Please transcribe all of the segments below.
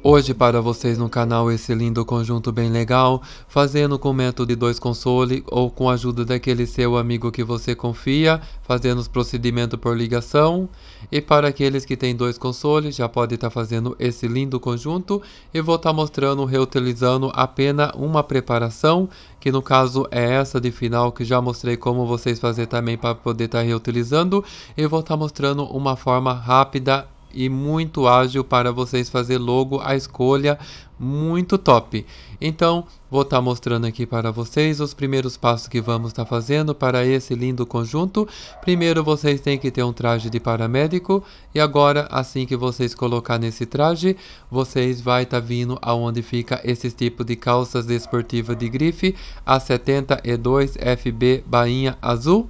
Hoje para vocês no canal esse lindo conjunto bem legal, fazendo com o método de dois console ou com a ajuda daquele seu amigo que você confia, fazendo os procedimentos por ligação. E para aqueles que têm dois consoles, já pode estar tá fazendo esse lindo conjunto e vou estar tá mostrando reutilizando apenas uma preparação, que no caso é essa de final que já mostrei como vocês fazer também para poder estar tá reutilizando e vou estar tá mostrando uma forma rápida e muito ágil para vocês fazer logo a escolha muito top. Então, vou estar tá mostrando aqui para vocês os primeiros passos que vamos estar tá fazendo para esse lindo conjunto. Primeiro, vocês têm que ter um traje de paramédico e agora, assim que vocês colocar nesse traje, vocês vai estar tá vindo aonde fica esse tipo de calças desportivas de, de grife a 72 FB bainha azul.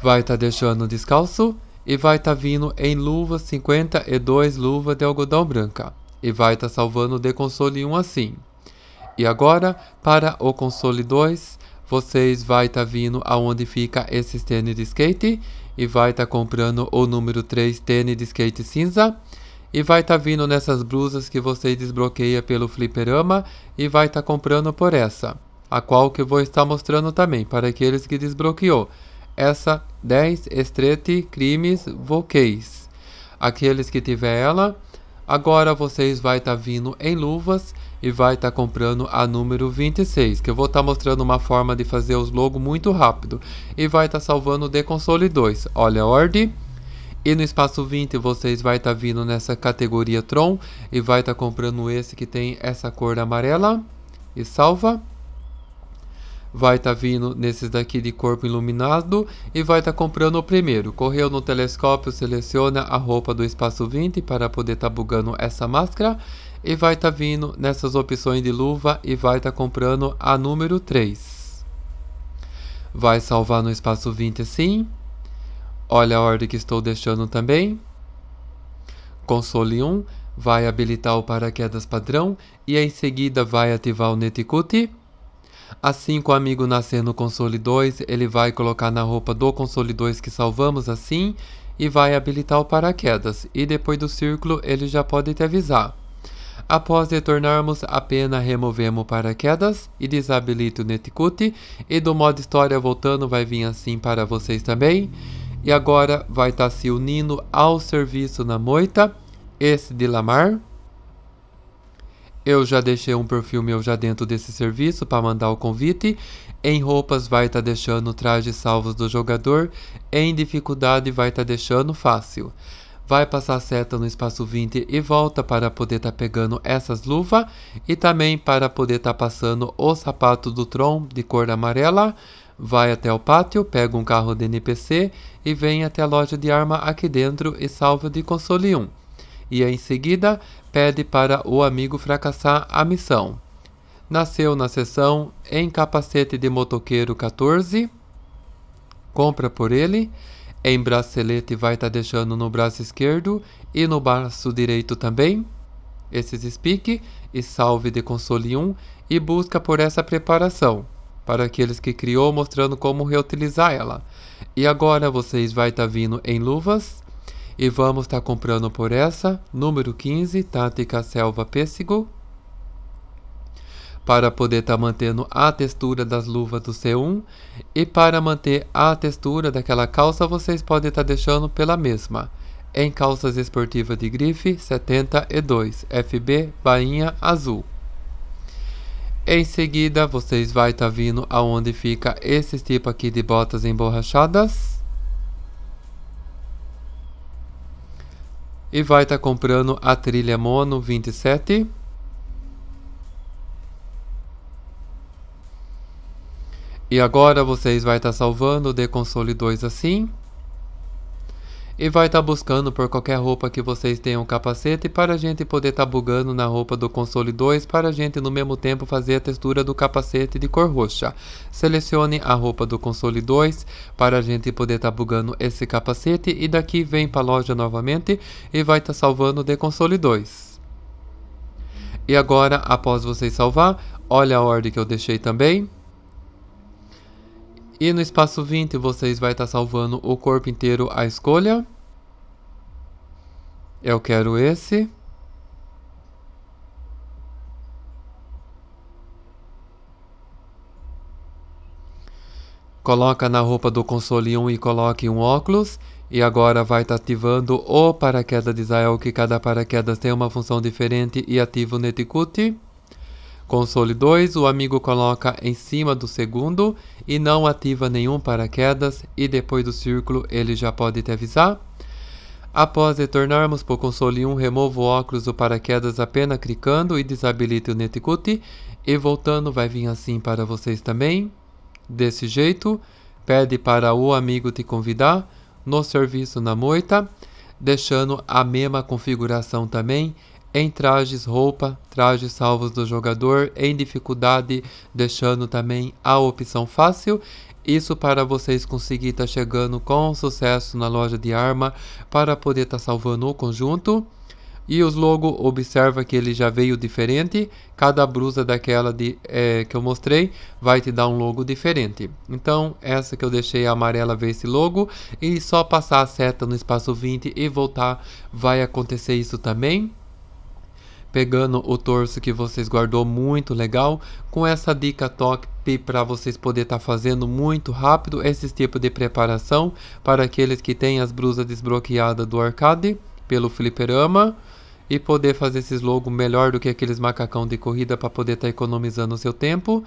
Vai estar tá deixando descalço e vai estar tá vindo em luva 52 luvas de algodão branca. E vai estar tá salvando de console 1 assim. E agora, para o console 2, vocês vai estar tá vindo aonde fica esse tênis de skate. E vai estar tá comprando o número 3 tênis de skate cinza e vai estar tá vindo nessas blusas que você desbloqueia pelo fliperama e vai estar tá comprando por essa, a qual que eu vou estar mostrando também para aqueles que desbloqueou essa 10 estrete crimes voqueis. Aqueles que tiver ela, agora vocês vai estar tá vindo em luvas e vai estar tá comprando a número 26, que eu vou estar tá mostrando uma forma de fazer os logos muito rápido. E vai estar tá salvando de console 2. Olha a ordem. E no espaço 20 vocês vai estar tá vindo nessa categoria Tron e vai estar tá comprando esse que tem essa cor amarela e salva vai estar tá vindo nesses daqui de corpo iluminado e vai estar tá comprando o primeiro. Correu no telescópio, seleciona a roupa do espaço 20 para poder estar tá bugando essa máscara e vai estar tá vindo nessas opções de luva e vai estar tá comprando a número 3. Vai salvar no espaço 20 sim. Olha a ordem que estou deixando também. Console 1 vai habilitar o paraquedas padrão e em seguida vai ativar o Neticute. Assim com o amigo nascer no console 2, ele vai colocar na roupa do console 2 que salvamos assim e vai habilitar o paraquedas, e depois do círculo ele já pode te avisar. Após retornarmos, apenas removemos o paraquedas e desabilita o Netcut, e do modo história voltando vai vir assim para vocês também. E agora vai estar tá se unindo ao serviço na moita, esse de Lamar. Eu já deixei um perfil meu já dentro desse serviço para mandar o convite. Em roupas vai estar tá deixando trajes salvos do jogador. Em dificuldade vai estar tá deixando fácil. Vai passar a seta no espaço 20 e volta para poder estar tá pegando essas luvas. E também para poder estar tá passando o sapato do Tron de cor amarela. Vai até o pátio, pega um carro de NPC e vem até a loja de arma aqui dentro e salva de console 1 e em seguida pede para o amigo fracassar a missão. Nasceu na sessão em capacete de motoqueiro 14. Compra por ele. Em bracelete vai estar tá deixando no braço esquerdo e no braço direito também. Esses speak e salve de console 1 e busca por essa preparação para aqueles que criou mostrando como reutilizar ela. E agora vocês vai estar tá vindo em luvas e vamos estar tá comprando por essa, número 15, Tática Selva Pêssego. Para poder estar tá mantendo a textura das luvas do C1. E para manter a textura daquela calça, vocês podem estar tá deixando pela mesma. Em calças esportivas de grife 72, FB Bainha Azul. Em seguida, vocês vai estar tá vindo aonde fica esse tipo aqui de botas emborrachadas. e vai estar tá comprando a trilha Mono 27. E agora vocês vai estar tá salvando o console 2 assim e vai estar tá buscando por qualquer roupa que vocês tenham capacete para a gente poder estar tá bugando na roupa do console 2 para a gente no mesmo tempo fazer a textura do capacete de cor roxa. Selecione a roupa do console 2 para a gente poder estar tá bugando esse capacete e daqui vem para a loja novamente e vai estar tá salvando de console 2. E agora, após vocês salvar, olha a ordem que eu deixei também e no espaço 20 vocês vai estar tá salvando o corpo inteiro à escolha. Eu quero esse. Coloca na roupa do console 1 e coloque um óculos. E agora vai estar tá ativando o paraquedas de Israel, que cada paraquedas tem uma função diferente e ativo o Neticute. Console 2, o amigo coloca em cima do segundo e não ativa nenhum paraquedas e depois do círculo ele já pode te avisar. Após retornarmos para o console 1, remova o óculos do paraquedas apenas clicando e desabilite o Netcut. E voltando vai vir assim para vocês também. Desse jeito, pede para o amigo te convidar no serviço na moita, deixando a mesma configuração também em trajes roupa, trajes salvos do jogador, em dificuldade, deixando também a opção fácil. Isso para vocês conseguirem estar tá chegando com sucesso na loja de arma para poder estar tá salvando o conjunto. E os logo observa que ele já veio diferente. Cada brusa daquela de, é, que eu mostrei vai te dar um logo diferente. Então essa que eu deixei amarela ver esse logo. E só passar a seta no espaço 20 e voltar vai acontecer isso também pegando o torso que vocês guardou muito legal. Com essa dica top para vocês poder estar tá fazendo muito rápido esse tipo de preparação para aqueles que têm as brusas desbloqueadas do arcade pelo fliperama e poder fazer esses logos melhor do que aqueles macacão de corrida para poder estar tá economizando o seu tempo.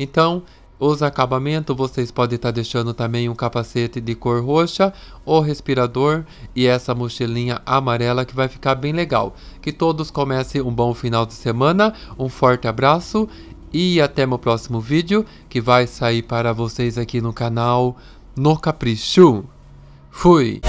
Então, os acabamentos, vocês podem estar tá deixando também um capacete de cor roxa, o respirador e essa mochilinha amarela que vai ficar bem legal. Que todos comecem um bom final de semana, um forte abraço e até meu próximo vídeo que vai sair para vocês aqui no canal No Capricho. Fui!